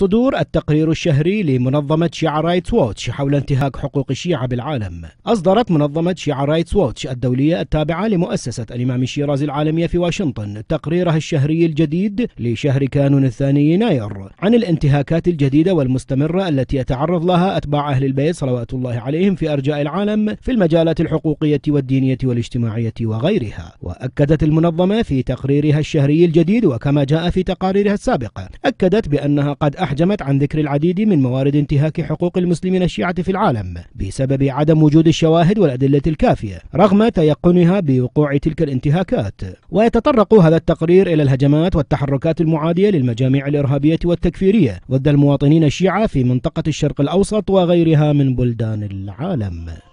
صدور التقرير الشهري لمنظمة شيعة رايتس ووتش حول انتهاك حقوق الشيعة بالعالم أصدرت منظمة شيعة رايتس ووتش الدولية التابعة لمؤسسة الإمام الشيرازي العالمية في واشنطن تقريرها الشهري الجديد لشهر كانون الثاني يناير عن الانتهاكات الجديدة والمستمرة التي يتعرض لها أتباع أهل البيت صلوات الله عليهم في أرجاء العالم في المجالات الحقوقية والدينية والاجتماعية وغيرها وأكدت المنظمة في تقريرها الشهري الجديد وكما جاء في تقاريرها السابقة أكدت بأنها قد استحجمت عن ذكر العديد من موارد انتهاك حقوق المسلمين الشيعة في العالم بسبب عدم وجود الشواهد والأدلة الكافية رغم تيقنها بوقوع تلك الانتهاكات ويتطرق هذا التقرير إلى الهجمات والتحركات المعادية للمجاميع الإرهابية والتكفيرية ضد المواطنين الشيعة في منطقة الشرق الأوسط وغيرها من بلدان العالم